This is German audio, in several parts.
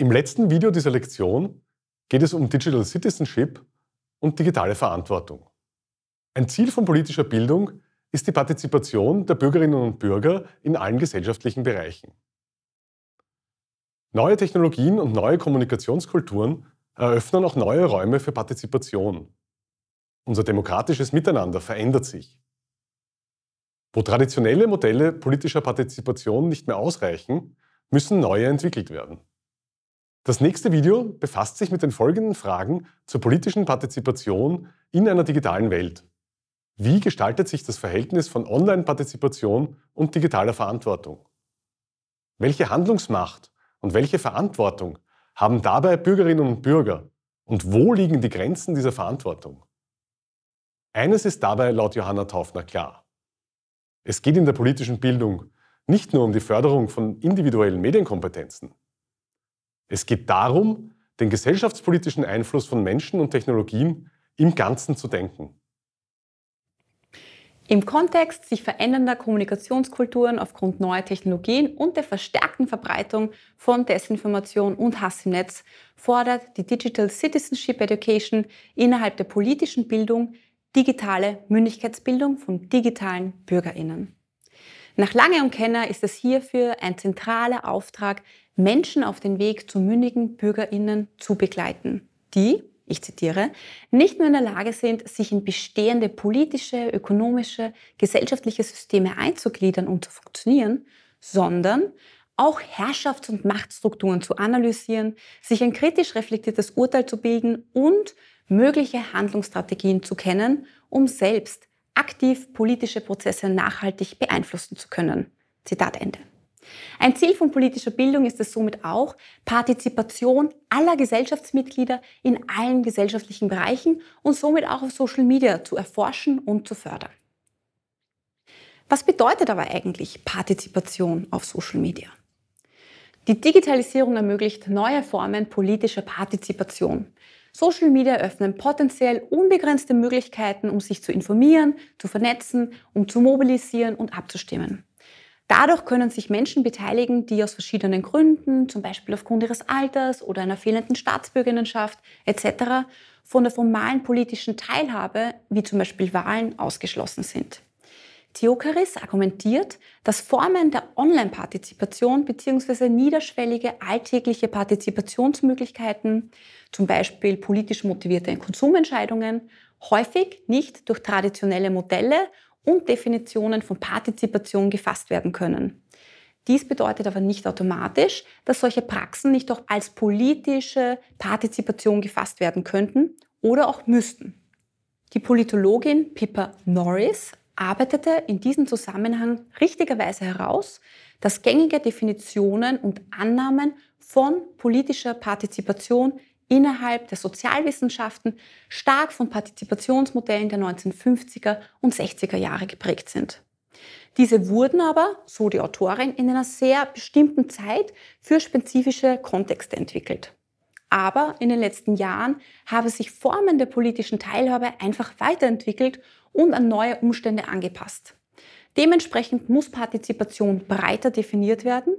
Im letzten Video dieser Lektion geht es um Digital Citizenship und digitale Verantwortung. Ein Ziel von politischer Bildung ist die Partizipation der Bürgerinnen und Bürger in allen gesellschaftlichen Bereichen. Neue Technologien und neue Kommunikationskulturen eröffnen auch neue Räume für Partizipation. Unser demokratisches Miteinander verändert sich. Wo traditionelle Modelle politischer Partizipation nicht mehr ausreichen, müssen neue entwickelt werden. Das nächste Video befasst sich mit den folgenden Fragen zur politischen Partizipation in einer digitalen Welt. Wie gestaltet sich das Verhältnis von Online-Partizipation und digitaler Verantwortung? Welche Handlungsmacht und welche Verantwortung haben dabei Bürgerinnen und Bürger? Und wo liegen die Grenzen dieser Verantwortung? Eines ist dabei laut Johanna Taufner klar. Es geht in der politischen Bildung nicht nur um die Förderung von individuellen Medienkompetenzen, es geht darum, den gesellschaftspolitischen Einfluss von Menschen und Technologien im Ganzen zu denken. Im Kontext sich verändernder Kommunikationskulturen aufgrund neuer Technologien und der verstärkten Verbreitung von Desinformation und Hass im Netz fordert die Digital Citizenship Education innerhalb der politischen Bildung digitale Mündigkeitsbildung von digitalen Bürgerinnen. Nach Lange und Kenner ist es hierfür ein zentraler Auftrag Menschen auf den Weg zu mündigen Bürgerinnen zu begleiten, die, ich zitiere, nicht nur in der Lage sind, sich in bestehende politische, ökonomische, gesellschaftliche Systeme einzugliedern und zu funktionieren, sondern auch Herrschafts- und Machtstrukturen zu analysieren, sich ein kritisch reflektiertes Urteil zu bilden und mögliche Handlungsstrategien zu kennen, um selbst aktiv politische Prozesse nachhaltig beeinflussen zu können. Zitat Ende. Ein Ziel von politischer Bildung ist es somit auch, Partizipation aller Gesellschaftsmitglieder in allen gesellschaftlichen Bereichen und somit auch auf Social Media zu erforschen und zu fördern. Was bedeutet aber eigentlich Partizipation auf Social Media? Die Digitalisierung ermöglicht neue Formen politischer Partizipation. Social Media öffnen potenziell unbegrenzte Möglichkeiten, um sich zu informieren, zu vernetzen, um zu mobilisieren und abzustimmen. Dadurch können sich Menschen beteiligen, die aus verschiedenen Gründen, zum Beispiel aufgrund ihres Alters oder einer fehlenden Staatsbürgerinnenschaft etc., von der formalen politischen Teilhabe, wie zum Beispiel Wahlen, ausgeschlossen sind. Theokaris argumentiert, dass Formen der Online-Partizipation bzw. niederschwellige alltägliche Partizipationsmöglichkeiten, zum Beispiel politisch motivierte Konsumentscheidungen, häufig nicht durch traditionelle Modelle und Definitionen von Partizipation gefasst werden können. Dies bedeutet aber nicht automatisch, dass solche Praxen nicht auch als politische Partizipation gefasst werden könnten oder auch müssten. Die Politologin Pippa Norris arbeitete in diesem Zusammenhang richtigerweise heraus, dass gängige Definitionen und Annahmen von politischer Partizipation innerhalb der Sozialwissenschaften stark von Partizipationsmodellen der 1950er und 60er Jahre geprägt sind. Diese wurden aber, so die Autorin, in einer sehr bestimmten Zeit für spezifische Kontexte entwickelt. Aber in den letzten Jahren haben sich Formen der politischen Teilhabe einfach weiterentwickelt und an neue Umstände angepasst. Dementsprechend muss Partizipation breiter definiert werden,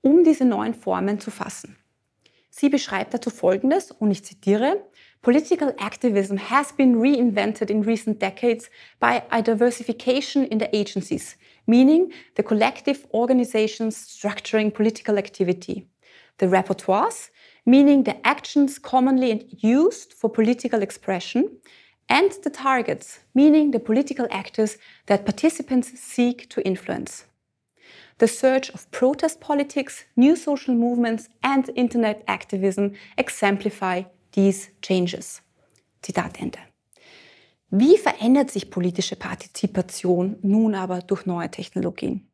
um diese neuen Formen zu fassen. Sie beschreibt dazu Folgendes, und ich zitiere, Political activism has been reinvented in recent decades by a diversification in the agencies, meaning the collective organizations structuring political activity. The repertoires, meaning the actions commonly used for political expression, and the targets, meaning the political actors that participants seek to influence. the surge of protest politics, new social movements and internet activism exemplify these changes. Zitat Ende. Wie verändert sich politische Partizipation nun aber durch neue Technologien?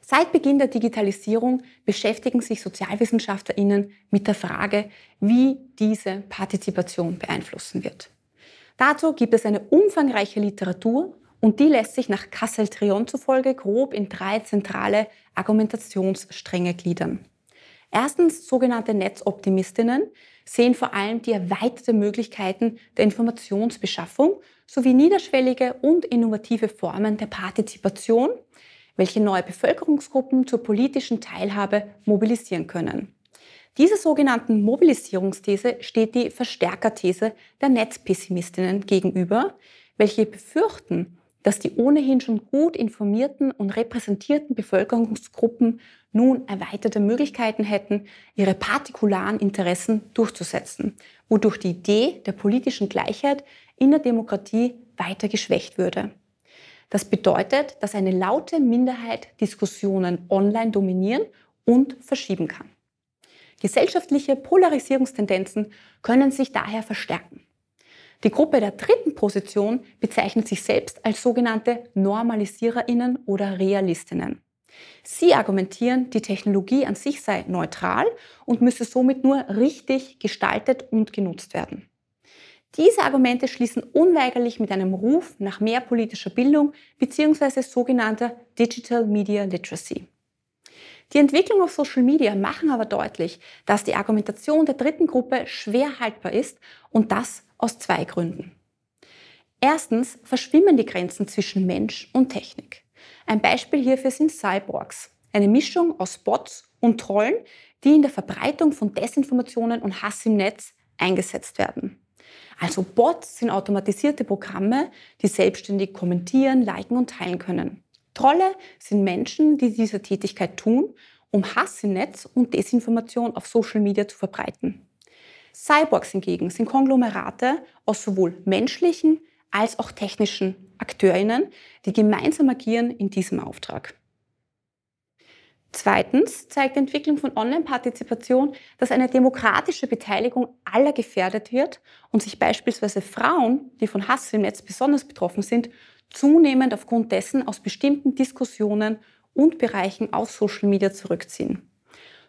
Seit Beginn der Digitalisierung beschäftigen sich Sozialwissenschaftlerinnen mit der Frage, wie diese Partizipation beeinflussen wird. Dazu gibt es eine umfangreiche Literatur, und die lässt sich nach Kassel-Trion zufolge grob in drei zentrale Argumentationsstränge gliedern. Erstens, sogenannte Netzoptimistinnen sehen vor allem die erweiterte Möglichkeiten der Informationsbeschaffung sowie niederschwellige und innovative Formen der Partizipation, welche neue Bevölkerungsgruppen zur politischen Teilhabe mobilisieren können. Dieser sogenannten Mobilisierungsthese steht die Verstärkerthese der Netzpessimistinnen gegenüber, welche befürchten, dass die ohnehin schon gut informierten und repräsentierten Bevölkerungsgruppen nun erweiterte Möglichkeiten hätten, ihre partikularen Interessen durchzusetzen, wodurch die Idee der politischen Gleichheit in der Demokratie weiter geschwächt würde. Das bedeutet, dass eine laute Minderheit Diskussionen online dominieren und verschieben kann. Gesellschaftliche Polarisierungstendenzen können sich daher verstärken. Die Gruppe der dritten Position bezeichnet sich selbst als sogenannte Normalisiererinnen oder Realistinnen. Sie argumentieren, die Technologie an sich sei neutral und müsse somit nur richtig gestaltet und genutzt werden. Diese Argumente schließen unweigerlich mit einem Ruf nach mehr politischer Bildung bzw. sogenannter Digital Media Literacy. Die Entwicklung auf Social Media machen aber deutlich, dass die Argumentation der dritten Gruppe schwer haltbar ist und das aus zwei Gründen. Erstens verschwimmen die Grenzen zwischen Mensch und Technik. Ein Beispiel hierfür sind Cyborgs, eine Mischung aus Bots und Trollen, die in der Verbreitung von Desinformationen und Hass im Netz eingesetzt werden. Also Bots sind automatisierte Programme, die selbstständig kommentieren, liken und teilen können. Trolle sind Menschen, die diese Tätigkeit tun, um Hass im Netz und Desinformation auf Social Media zu verbreiten. Cyborgs hingegen sind Konglomerate aus sowohl menschlichen als auch technischen Akteurinnen, die gemeinsam agieren in diesem Auftrag. Zweitens zeigt die Entwicklung von Online-Partizipation, dass eine demokratische Beteiligung aller gefährdet wird und sich beispielsweise Frauen, die von Hass im Netz besonders betroffen sind, zunehmend aufgrund dessen aus bestimmten Diskussionen und Bereichen auf Social Media zurückziehen.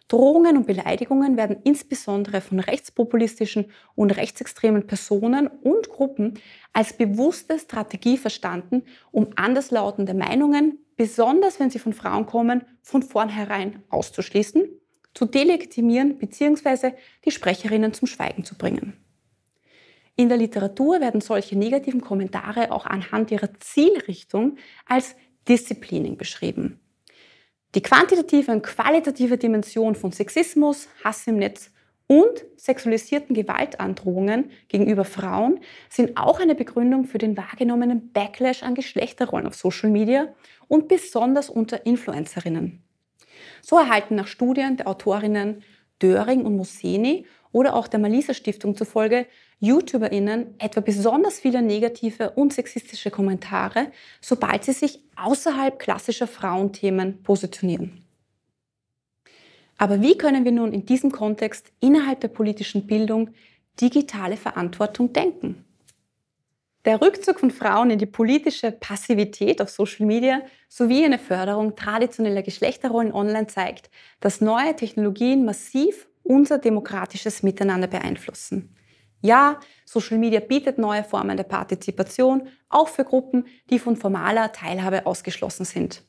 Drohungen und Beleidigungen werden insbesondere von rechtspopulistischen und rechtsextremen Personen und Gruppen als bewusste Strategie verstanden, um anderslautende Meinungen, besonders wenn sie von Frauen kommen, von vornherein auszuschließen, zu delegitimieren bzw. die Sprecherinnen zum Schweigen zu bringen. In der Literatur werden solche negativen Kommentare auch anhand ihrer Zielrichtung als Disciplining beschrieben die quantitative und qualitative Dimension von Sexismus, Hass im Netz und sexualisierten Gewaltandrohungen gegenüber Frauen sind auch eine Begründung für den wahrgenommenen Backlash an Geschlechterrollen auf Social Media und besonders unter Influencerinnen. So erhalten nach Studien der Autorinnen Döring und Moseni oder auch der Malisa Stiftung zufolge YouTuberInnen etwa besonders viele negative und sexistische Kommentare, sobald sie sich außerhalb klassischer Frauenthemen positionieren. Aber wie können wir nun in diesem Kontext innerhalb der politischen Bildung digitale Verantwortung denken? Der Rückzug von Frauen in die politische Passivität auf Social Media sowie eine Förderung traditioneller Geschlechterrollen online zeigt, dass neue Technologien massiv unser demokratisches Miteinander beeinflussen. Ja, Social Media bietet neue Formen der Partizipation, auch für Gruppen, die von formaler Teilhabe ausgeschlossen sind.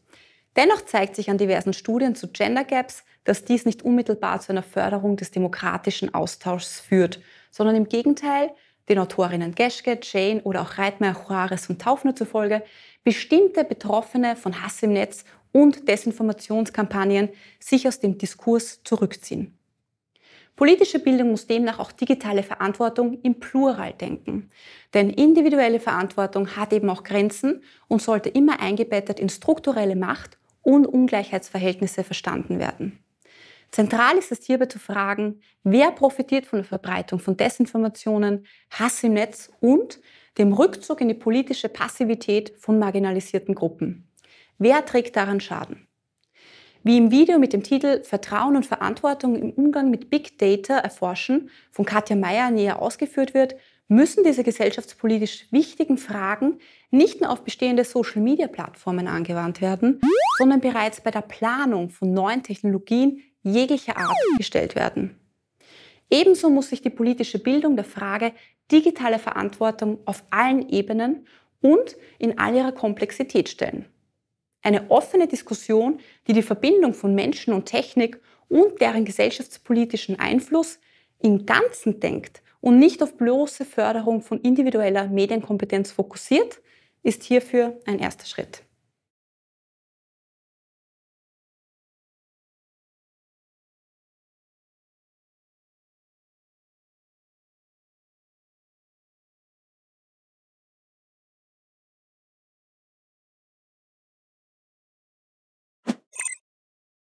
Dennoch zeigt sich an diversen Studien zu Gender Gaps, dass dies nicht unmittelbar zu einer Förderung des demokratischen Austauschs führt, sondern im Gegenteil, den Autorinnen Geschke, Jane oder auch Reitmeier, Juarez und Taufner zufolge, bestimmte Betroffene von Hass im Netz und Desinformationskampagnen sich aus dem Diskurs zurückziehen. Politische Bildung muss demnach auch digitale Verantwortung im Plural denken. Denn individuelle Verantwortung hat eben auch Grenzen und sollte immer eingebettet in strukturelle Macht und Ungleichheitsverhältnisse verstanden werden. Zentral ist es hierbei zu fragen, wer profitiert von der Verbreitung von Desinformationen, Hass im Netz und dem Rückzug in die politische Passivität von marginalisierten Gruppen. Wer trägt daran Schaden? Wie im Video mit dem Titel Vertrauen und Verantwortung im Umgang mit Big Data erforschen von Katja Meyer näher ausgeführt wird, müssen diese gesellschaftspolitisch wichtigen Fragen nicht nur auf bestehende Social-Media-Plattformen angewandt werden, sondern bereits bei der Planung von neuen Technologien jeglicher Art gestellt werden. Ebenso muss sich die politische Bildung der Frage digitale Verantwortung auf allen Ebenen und in all ihrer Komplexität stellen. Eine offene Diskussion, die die Verbindung von Menschen und Technik und deren gesellschaftspolitischen Einfluss im Ganzen denkt und nicht auf bloße Förderung von individueller Medienkompetenz fokussiert, ist hierfür ein erster Schritt.